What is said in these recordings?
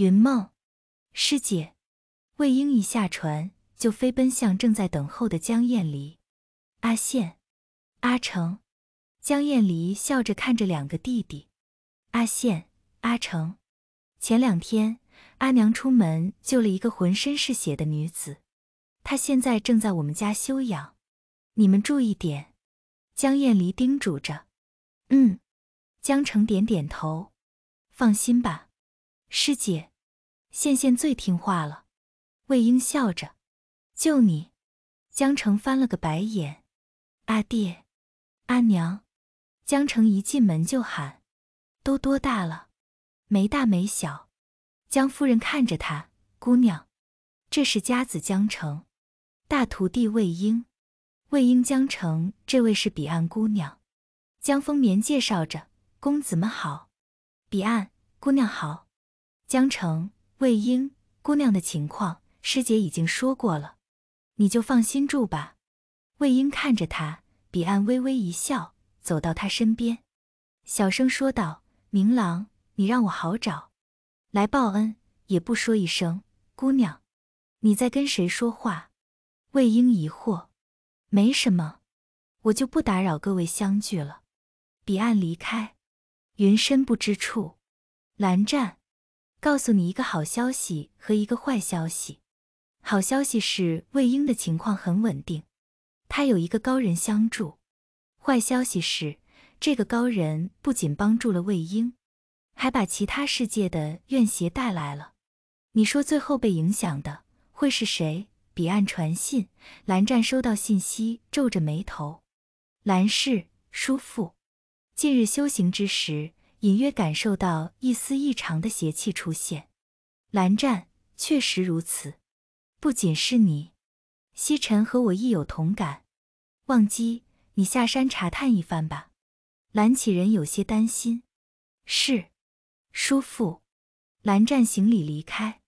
云梦，师姐，魏婴一下船就飞奔向正在等候的江晏离。阿羡，阿成。江晏离笑着看着两个弟弟，阿羡，阿成。前两天，阿娘出门救了一个浑身是血的女子，她现在正在我们家休养，你们注意点。江晏离叮嘱着。嗯。江城点点头。放心吧，师姐。羡羡最听话了，魏婴笑着。就你，江澄翻了个白眼。阿爹，阿娘，江澄一进门就喊。都多大了？没大没小。江夫人看着他，姑娘，这是家子江澄，大徒弟魏婴。魏婴，江澄，这位是彼岸姑娘。江丰棉介绍着，公子们好，彼岸姑娘好，江澄。魏婴，姑娘的情况，师姐已经说过了，你就放心住吧。魏婴看着他，彼岸微微一笑，走到他身边，小声说道：“明郎，你让我好找，来报恩也不说一声，姑娘，你在跟谁说话？”魏婴疑惑：“没什么，我就不打扰各位相聚了。”彼岸离开，云深不知处，蓝湛。告诉你一个好消息和一个坏消息。好消息是魏婴的情况很稳定，他有一个高人相助。坏消息是，这个高人不仅帮助了魏婴，还把其他世界的怨邪带来了。你说最后被影响的会是谁？彼岸传信，蓝湛收到信息，皱着眉头。蓝氏叔父，近日修行之时。隐约感受到一丝异常的邪气出现，蓝湛确实如此，不仅是你，西沉和我亦有同感。忘机，你下山查探一番吧。蓝启人有些担心。是，叔父。蓝湛行礼离开，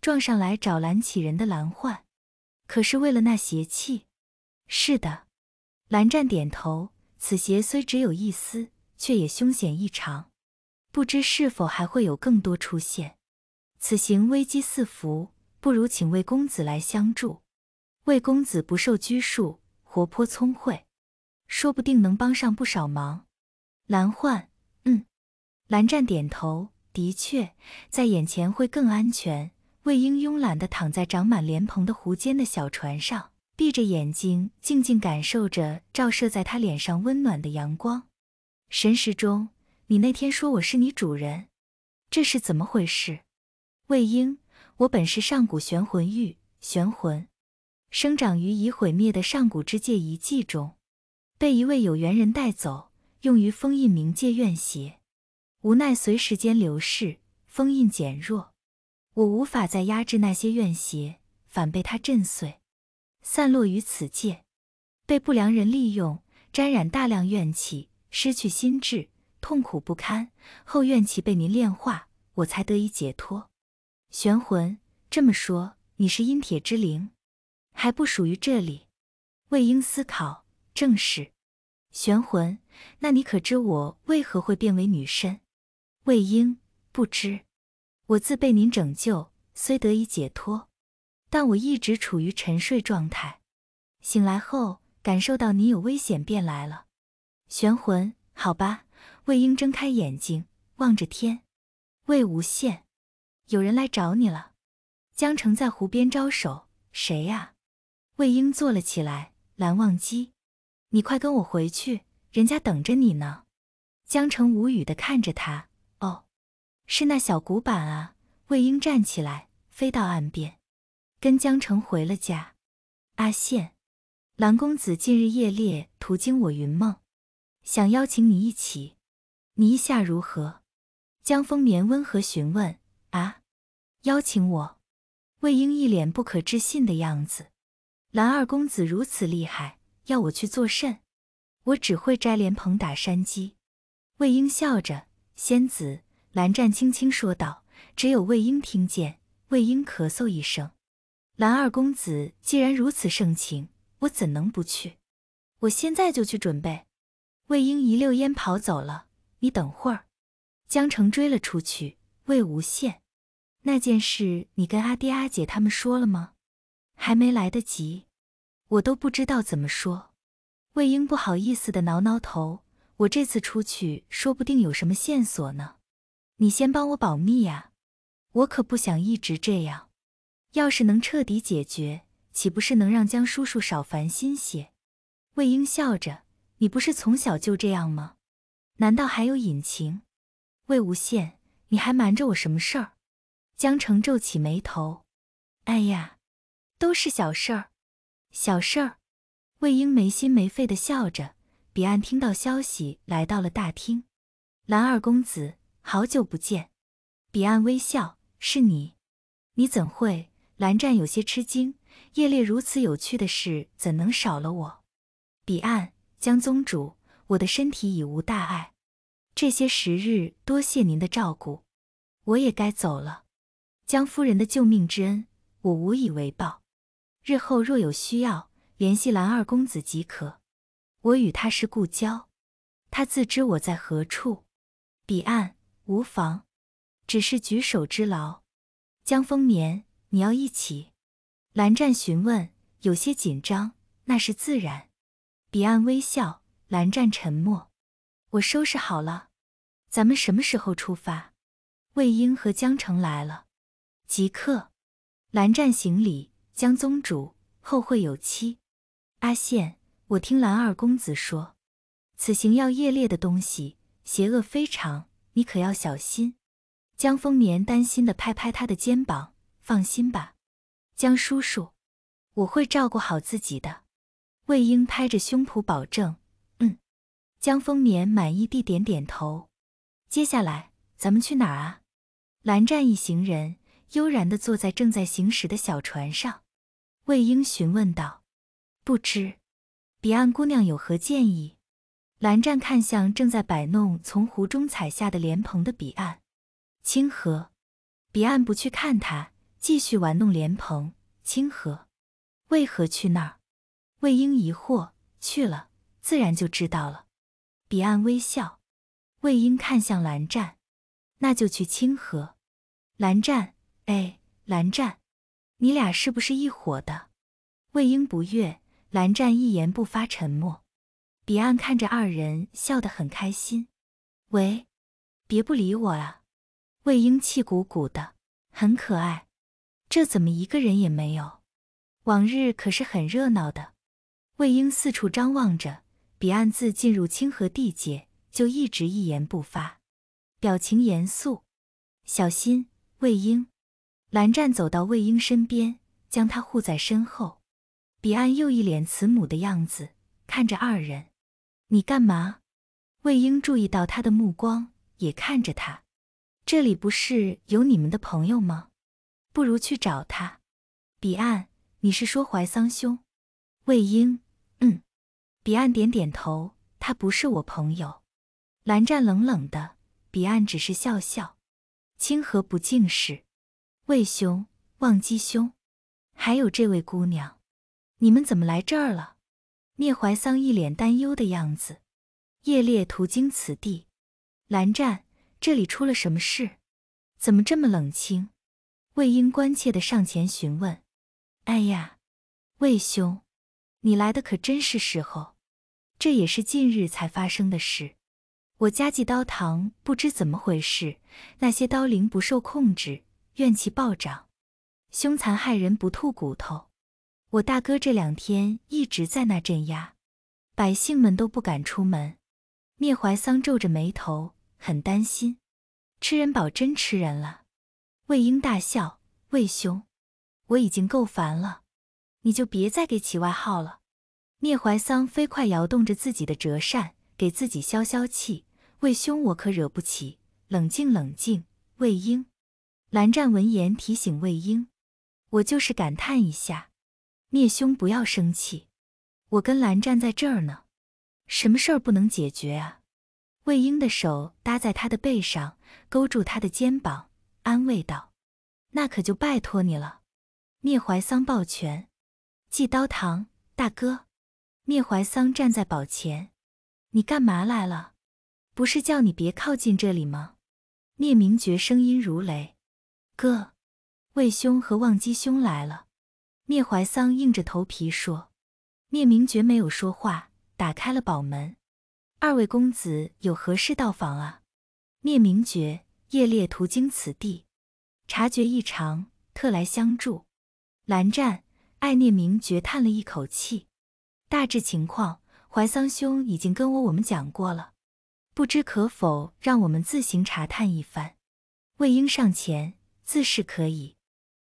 撞上来找蓝启人的蓝焕，可是为了那邪气？是的。蓝湛点头，此邪虽只有一丝。却也凶险异常，不知是否还会有更多出现。此行危机四伏，不如请魏公子来相助。魏公子不受拘束，活泼聪慧，说不定能帮上不少忙。蓝焕，嗯。蓝湛点头，的确，在眼前会更安全。魏婴慵懒的躺在长满莲蓬的湖间的小船上，闭着眼睛，静静感受着照射在他脸上温暖的阳光。神识中，你那天说我是你主人，这是怎么回事？魏婴，我本是上古玄魂玉，玄魂，生长于已毁灭的上古之界遗迹中，被一位有缘人带走，用于封印冥界怨邪。无奈随时间流逝，封印减弱，我无法再压制那些怨邪，反被它震碎，散落于此界，被不良人利用，沾染大量怨气。失去心智，痛苦不堪。后怨气被您炼化，我才得以解脱。玄魂，这么说你是阴铁之灵，还不属于这里？魏婴思考，正是。玄魂，那你可知我为何会变为女身？魏婴不知。我自被您拯救，虽得以解脱，但我一直处于沉睡状态。醒来后，感受到你有危险，便来了。玄魂，好吧。魏婴睁开眼睛，望着天。魏无羡，有人来找你了。江澄在湖边招手，谁呀？魏婴坐了起来。蓝忘机，你快跟我回去，人家等着你呢。江澄无语的看着他。哦，是那小古板啊。魏婴站起来，飞到岸边，跟江澄回了家。阿羡，蓝公子近日夜猎，途经我云梦。想邀请你一起，你意下如何？江丰年温和询问。啊，邀请我？魏婴一脸不可置信的样子。蓝二公子如此厉害，要我去作甚？我只会摘莲蓬打山鸡。魏婴笑着。仙子，蓝湛轻轻说道，只有魏婴听见。魏婴咳嗽一声。蓝二公子既然如此盛情，我怎能不去？我现在就去准备。魏婴一溜烟跑走了。你等会儿，江澄追了出去。魏无羡，那件事你跟阿爹阿姐他们说了吗？还没来得及，我都不知道怎么说。魏婴不好意思的挠挠头，我这次出去说不定有什么线索呢，你先帮我保密呀，我可不想一直这样。要是能彻底解决，岂不是能让江叔叔少烦心些？魏婴笑着。你不是从小就这样吗？难道还有隐情？魏无羡，你还瞒着我什么事儿？江澄皱起眉头。哎呀，都是小事儿，小事儿。魏婴没心没肺地笑着。彼岸听到消息，来到了大厅。蓝二公子，好久不见。彼岸微笑，是你？你怎会？蓝湛有些吃惊。夜猎如此有趣的事，怎能少了我？彼岸。江宗主，我的身体已无大碍，这些时日多谢您的照顾，我也该走了。江夫人的救命之恩，我无以为报，日后若有需要，联系蓝二公子即可。我与他是故交，他自知我在何处。彼岸无妨，只是举手之劳。江丰年，你要一起？蓝湛询问，有些紧张。那是自然。彼岸微笑，蓝湛沉默。我收拾好了，咱们什么时候出发？魏婴和江澄来了，即刻。蓝湛行礼，江宗主，后会有期。阿羡，我听蓝二公子说，此行要夜猎的东西，邪恶非常，你可要小心。江丰年担心的拍拍他的肩膀，放心吧，江叔叔，我会照顾好自己的。魏婴拍着胸脯保证：“嗯。”江丰年满意地点点头。接下来咱们去哪儿啊？蓝湛一行人悠然地坐在正在行驶的小船上，魏婴询问道：“不知彼岸姑娘有何建议？”蓝湛看向正在摆弄从湖中采下的莲蓬的彼岸，清河。彼岸不去看他，继续玩弄莲蓬。清河，为何去那儿？魏婴疑惑，去了自然就知道了。彼岸微笑。魏婴看向蓝湛，那就去清河。蓝湛，哎，蓝湛，你俩是不是一伙的？魏婴不悦，蓝湛一言不发，沉默。彼岸看着二人，笑得很开心。喂，别不理我啊！魏婴气鼓鼓的，很可爱。这怎么一个人也没有？往日可是很热闹的。魏婴四处张望着，彼岸自进入清河地界就一直一言不发，表情严肃。小心，魏婴。蓝湛走到魏婴身边，将他护在身后。彼岸又一脸慈母的样子看着二人。你干嘛？魏婴注意到他的目光，也看着他。这里不是有你们的朋友吗？不如去找他。彼岸，你是说怀桑兄？魏婴。彼岸点点头，他不是我朋友。蓝湛冷冷的，彼岸只是笑笑。清河不敬事，魏兄、忘机兄，还有这位姑娘，你们怎么来这儿了？聂怀桑一脸担忧的样子。夜猎途经此地，蓝湛，这里出了什么事？怎么这么冷清？魏英关切的上前询问。哎呀，魏兄，你来的可真是时候。这也是近日才发生的事。我家祭刀堂不知怎么回事，那些刀灵不受控制，怨气暴涨，凶残害人不吐骨头。我大哥这两天一直在那镇压，百姓们都不敢出门。聂怀桑皱着眉头，很担心。吃人宝真吃人了。魏婴大笑：“魏兄，我已经够烦了，你就别再给起外号了。”聂怀桑飞快摇动着自己的折扇，给自己消消气。魏兄，我可惹不起，冷静冷静。魏婴、蓝湛闻言提醒魏婴：“我就是感叹一下，聂兄不要生气，我跟蓝湛在这儿呢，什么事儿不能解决啊？”魏婴的手搭在他的背上，勾住他的肩膀，安慰道：“那可就拜托你了。”聂怀桑抱拳：“季刀堂大哥。”聂怀桑站在宝前，你干嘛来了？不是叫你别靠近这里吗？聂明觉声音如雷：“哥，魏兄和忘机兄来了。”聂怀桑硬着头皮说：“聂明觉没有说话，打开了宝门。二位公子有何事到访啊？”聂明觉夜猎途经此地，察觉异常，特来相助。蓝湛，爱聂明觉叹了一口气。大致情况，怀桑兄已经跟我我们讲过了，不知可否让我们自行查探一番？魏婴上前，自是可以。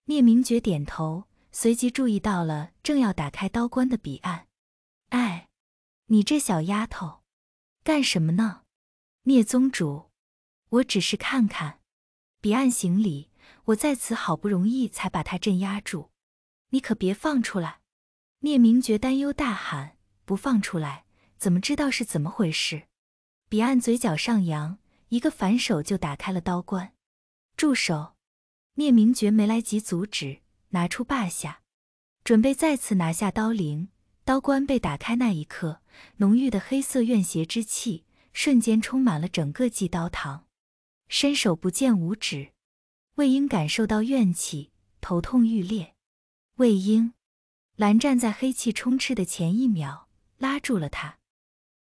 聂明珏点头，随即注意到了正要打开刀关的彼岸。哎，你这小丫头，干什么呢？聂宗主，我只是看看。彼岸行礼，我在此好不容易才把他镇压住，你可别放出来。聂明觉担忧大喊：“不放出来，怎么知道是怎么回事？”彼岸嘴角上扬，一个反手就打开了刀关。住手！聂明觉没来及阻止，拿出霸下，准备再次拿下刀灵。刀关被打开那一刻，浓郁的黑色怨邪之气瞬间充满了整个祭刀堂，伸手不见五指。魏婴感受到怨气，头痛欲裂。魏婴。蓝湛在黑气充斥的前一秒，拉住了他。